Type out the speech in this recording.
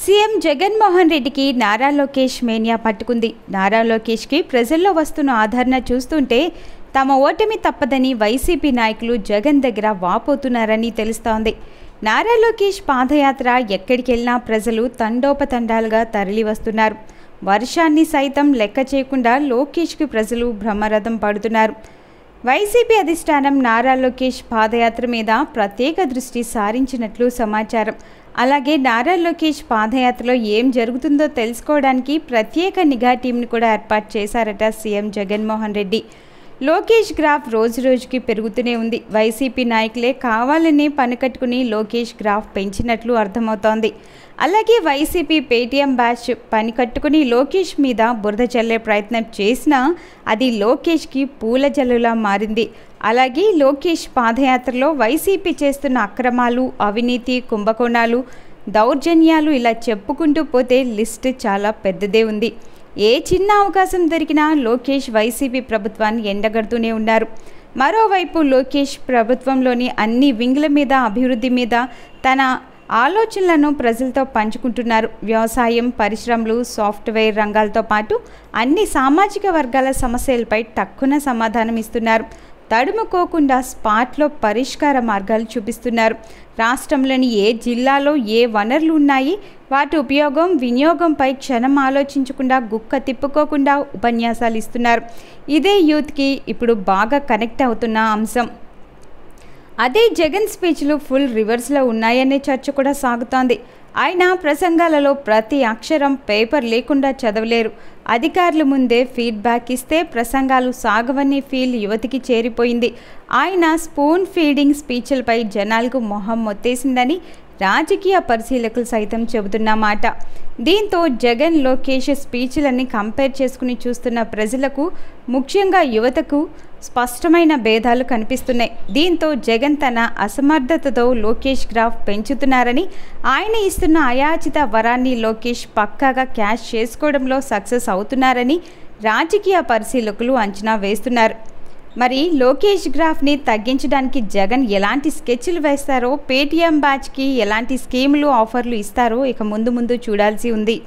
CM Jaganmohan రెడ్డికి Nara Lokesh mania పట్టుకుంది నారా లోకేష్కి ప్రజల్లో వస్తున్న ఆదరణ చూస్తుంటే తమ ఓటమి తప్పదని వైసీపీ నాయకులు జగన్ దగ్గర వాపోతున్నారని తెలుస్తోంది నారా లోకేష్ పాదయాత్ర ఎక్కడికి వెళ్ళినా ప్రజలు తండోపతండాలుగా తరలివస్తున్నారు వర్షాన్ని సైతం లెక్క చేయకుండా లోకేష్కి ప్రజలు బ్రహ్మరథం పడుతున్నారు వైసీపీ అధిష్టానం నారా లోకేష్ పాదయాత్ర మీద ప్రత్యేక దృష్టి సారించినట్లు సమాచారం అలాగే నారా లోకేష్ పాదయాత్రలో ఏం జరుగుతుందో తెలుసుకోవడానికి ప్రత్యేక నిఘా టీంను కూడా ఏర్పాటు చేశారట సీఎం జగన్మోహన్ రెడ్డి లోకేష్ గ్రాఫ్ రోజు రోజుకి పెరుగుతూనే ఉంది వైసీపీ నాయకులే పని పనికట్టుకుని లోకేష్ గ్రాఫ్ పెంచినట్లు అర్థమవుతోంది అలాగే వైసీపీ పేటీఎం బ్యాచ్ పని కట్టుకుని లోకేష్ మీద బురద చల్లే ప్రయత్నం చేసినా అది లోకేష్కి పూల జల్లులా మారింది అలాగే లోకేష్ పాదయాత్రలో వైసీపీ చేస్తున్న అక్రమాలు అవినీతి కుంభకోణాలు దౌర్జన్యాలు ఇలా చెప్పుకుంటూ పోతే లిస్ట్ చాలా పెద్దదే ఉంది ఏ చిన్న అవకాశం దొరికినా లోకేష్ వైసీపీ ప్రభుత్వాన్ని ఎండగడుతూనే ఉన్నారు మరోవైపు లోకేష్ ప్రభుత్వంలోని అన్ని వింగ్ల మీద అభివృద్ధి మీద తన ఆలోచనలను ప్రజలతో పంచుకుంటున్నారు వ్యవసాయం పరిశ్రమలు సాఫ్ట్వేర్ రంగాలతో పాటు అన్ని సామాజిక వర్గాల సమస్యలపై తక్కువ సమాధానం ఇస్తున్నారు తడుముకోకుండా స్పాట్లో పరిష్కార మార్గాలు చూపిస్తున్నారు రాష్ట్రంలోని ఏ జిల్లాలో ఏ వనరులు ఉన్నాయి వాటి ఉపయోగం వినియోగంపై క్షణం ఆలోచించకుండా గుక్క తిప్పుకోకుండా ఉపన్యాసాలు ఇస్తున్నారు ఇదే యూత్కి ఇప్పుడు బాగా కనెక్ట్ అవుతున్న అంశం అదే జగన్ స్పీచ్లు ఫుల్ రివర్స్లో ఉన్నాయనే చర్చ కూడా సాగుతోంది ఆయన ప్రసంగాలలో ప్రతి అక్షరం పేపర్ లేకుండా చదవలేరు అధికారుల ముందే ఫీడ్బ్యాక్ ఇస్తే ప్రసంగాలు సాగవని ఫీల్ యువతికి చేరిపోయింది ఆయన స్పూన్ ఫీడింగ్ స్పీచ్లపై జనాలకు మొహం మొత్తేసిందని రాజకీయ పరిశీలకులు సైతం చెబుతున్నమాట దీంతో జగన్ లోకేష్ స్పీచ్లన్నీ కంపేర్ చేసుకుని చూస్తున్న ప్రజలకు ముఖ్యంగా యువతకు స్పష్టమైన భేదాలు కనిపిస్తున్నాయి దీంతో జగన్ తన అసమర్థతతో లోకేష్ గ్రాఫ్ పెంచుతున్నారని ఆయన ఇస్తున్న అయాచిత వరాన్ని లోకేష్ పక్కాగా క్యాష్ చేసుకోవడంలో సక్సెస్ అవుతున్నారని రాజకీయ పరిశీలకులు అంచనా వేస్తున్నారు మరి లోకేష్ గ్రాఫ్ని తగ్గించడానికి జగన్ ఎలాంటి స్కెచ్లు వేస్తారో పేటీఎం బ్యాచ్కి ఎలాంటి స్కీములు ఆఫర్లు ఇస్తారో ఇక ముందు ముందు చూడాల్సి ఉంది